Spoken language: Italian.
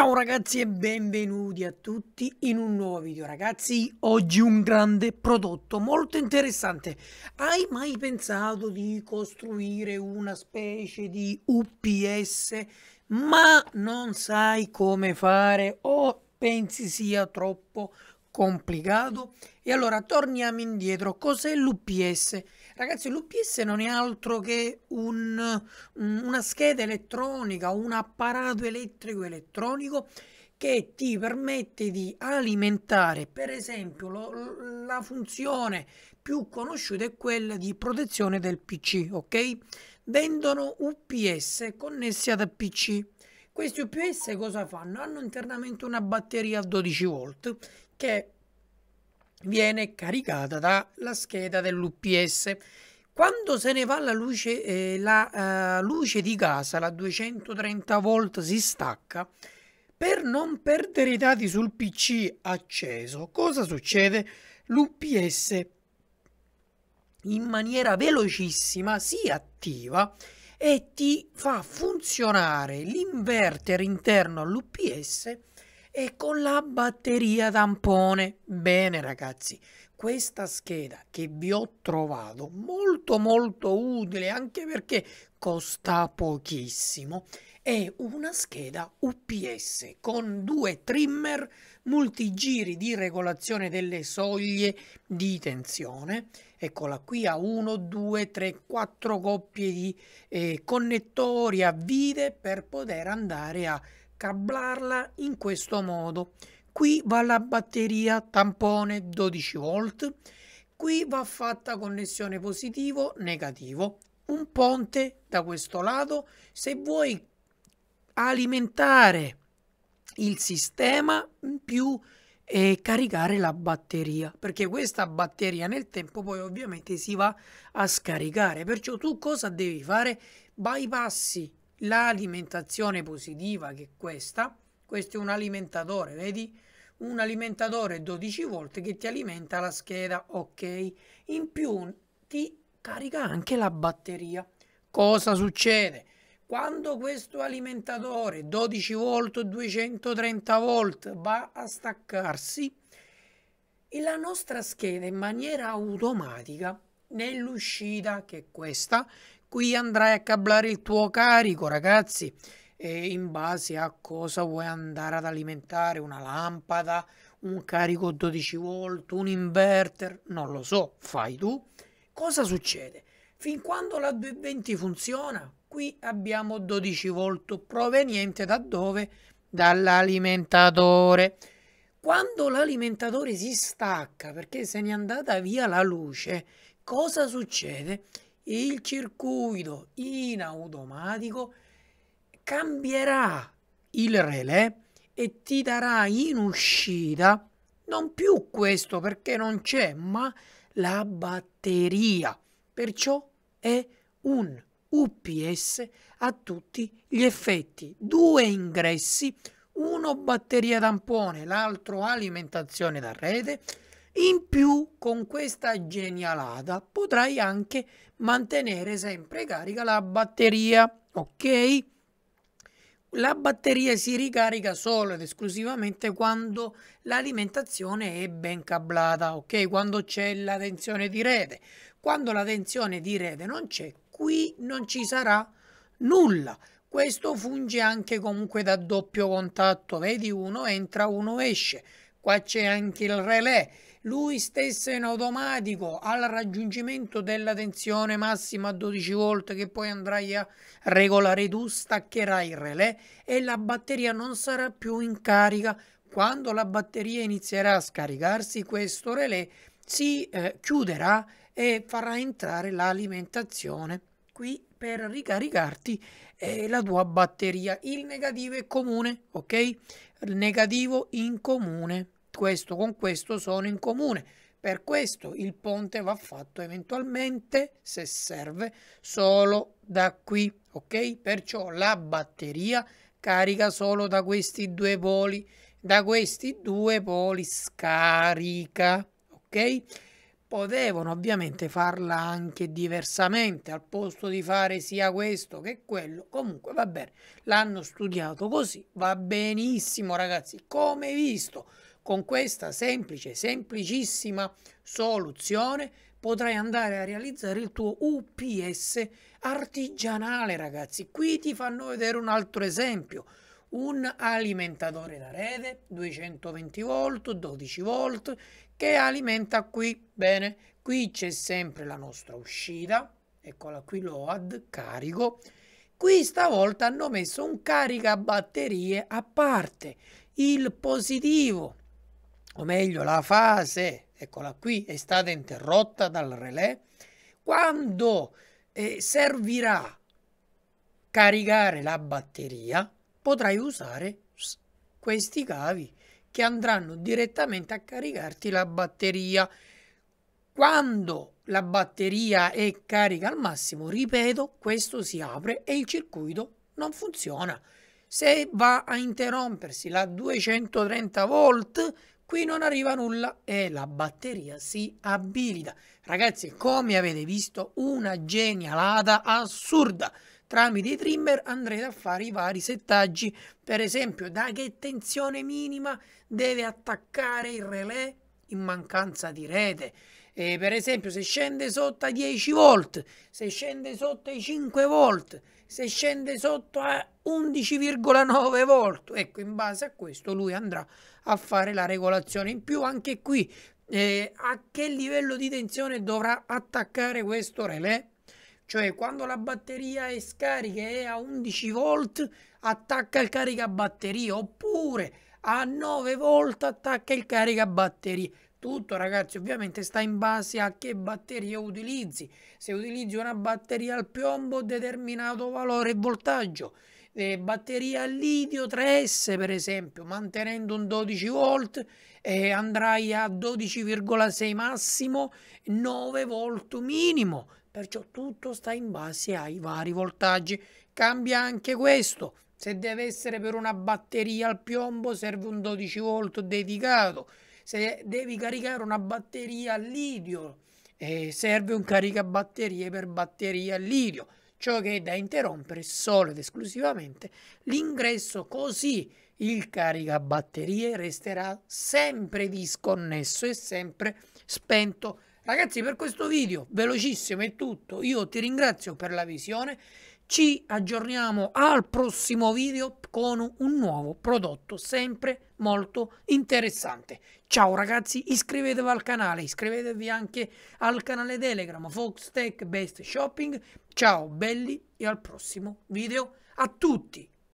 Ciao ragazzi e benvenuti a tutti in un nuovo video ragazzi oggi un grande prodotto molto interessante hai mai pensato di costruire una specie di UPS ma non sai come fare o pensi sia troppo complicato. E allora torniamo indietro. Cos'è l'UPS? Ragazzi, l'UPS non è altro che un, una scheda elettronica, un apparato elettrico elettronico che ti permette di alimentare, per esempio, lo, la funzione più conosciuta è quella di protezione del PC, ok? Vendono UPS connessi ad PC. Questi UPS cosa fanno? Hanno internamente una batteria a 12 volt che viene caricata dalla scheda dell'UPS. Quando se ne va la luce, eh, la, uh, luce di casa, la 230 volt si stacca, per non perdere i dati sul PC acceso, cosa succede? L'UPS in maniera velocissima si attiva e ti fa funzionare l'inverter interno all'UPS e con la batteria tampone. Bene ragazzi, questa scheda che vi ho trovato molto molto utile anche perché costa pochissimo è una scheda UPS con due trimmer multigiri di regolazione delle soglie di tensione eccola qui a 1 2 3 4 coppie di eh, connettori a vide per poter andare a cablarla in questo modo. Qui va la batteria tampone 12 volt, qui va fatta connessione positivo negativo, un ponte da questo lato se vuoi alimentare il sistema in più e caricare la batteria perché questa batteria nel tempo poi ovviamente si va a scaricare perciò tu cosa devi fare bypassi l'alimentazione positiva che è questa, questo è un alimentatore, vedi? Un alimentatore 12 volt che ti alimenta la scheda, ok? In più ti carica anche la batteria. Cosa succede? Quando questo alimentatore 12 volt 230 volt va a staccarsi, e la nostra scheda in maniera automatica nell'uscita che è questa Qui andrai a cablare il tuo carico, ragazzi, e in base a cosa vuoi andare ad alimentare, una lampada, un carico 12 volt, un inverter, non lo so, fai tu. Cosa succede? Fin quando la 220 funziona, qui abbiamo 12 volt proveniente da dove? Dall'alimentatore. Quando l'alimentatore si stacca perché se ne è andata via la luce, cosa succede? il circuito in automatico cambierà il relè e ti darà in uscita non più questo perché non c'è, ma la batteria. Perciò è un UPS a tutti gli effetti. Due ingressi, uno batteria tampone, l'altro alimentazione da rete in più, con questa genialata potrai anche mantenere sempre carica la batteria, ok? La batteria si ricarica solo ed esclusivamente quando l'alimentazione è ben cablata, ok? Quando c'è la tensione di rete. Quando la tensione di rete non c'è, qui non ci sarà nulla. Questo funge anche comunque da doppio contatto, vedi uno entra, uno esce qua c'è anche il relè, lui stesso in automatico al raggiungimento della tensione massima a 12 volt che poi andrai a regolare tu, staccherai il relè e la batteria non sarà più in carica. Quando la batteria inizierà a scaricarsi questo relè si eh, chiuderà e farà entrare l'alimentazione qui per ricaricarti eh, la tua batteria. Il negativo è comune, ok? Il negativo in comune questo con questo sono in comune. Per questo il ponte va fatto eventualmente, se serve, solo da qui, ok? Perciò la batteria carica solo da questi due poli, da questi due poli scarica, ok? Potevano ovviamente farla anche diversamente, al posto di fare sia questo che quello. Comunque va bene, l'hanno studiato così, va benissimo ragazzi, come visto con questa semplice, semplicissima soluzione potrai andare a realizzare il tuo UPS artigianale, ragazzi. Qui ti fanno vedere un altro esempio. Un alimentatore da rete 220 volt, 12 volt che alimenta qui. Bene, qui c'è sempre la nostra uscita. Eccola qui l'OAD, carico. Qui stavolta hanno messo un caricabatterie a parte, il positivo o meglio la fase, eccola qui, è stata interrotta dal relè, quando eh, servirà caricare la batteria, potrai usare questi cavi che andranno direttamente a caricarti la batteria. Quando la batteria è carica al massimo, ripeto, questo si apre e il circuito non funziona. Se va a interrompersi la 230 volt, qui non arriva nulla e la batteria si abilita. Ragazzi, come avete visto, una genialata assurda. Tramite i trimmer andrete a fare i vari settaggi, per esempio da che tensione minima deve attaccare il relè in mancanza di rete. E per esempio se scende sotto a 10 volt, se scende sotto ai 5 volt, se scende sotto a 11,9 volt ecco in base a questo lui andrà a fare la regolazione in più anche qui eh, a che livello di tensione dovrà attaccare questo relè cioè quando la batteria è scarica e è a 11 volt attacca il caricabatteria oppure a 9 volt attacca il caricabatteria tutto ragazzi ovviamente sta in base a che batteria utilizzi se utilizzi una batteria al piombo determinato valore e voltaggio eh, batteria al litio 3S per esempio mantenendo un 12 volt eh, andrai a 12,6 massimo 9 volt minimo perciò tutto sta in base ai vari voltaggi cambia anche questo se deve essere per una batteria al piombo serve un 12 volt dedicato se devi caricare una batteria al litio, eh, serve un caricabatterie per batteria al litio, ciò che è da interrompere solo ed esclusivamente l'ingresso così il caricabatterie resterà sempre disconnesso e sempre spento. Ragazzi per questo video velocissimo è tutto, io ti ringrazio per la visione, ci aggiorniamo al prossimo video con un nuovo prodotto sempre molto interessante. Ciao ragazzi, iscrivetevi al canale, iscrivetevi anche al canale Telegram Fox Tech Best Shopping. Ciao belli e al prossimo video a tutti.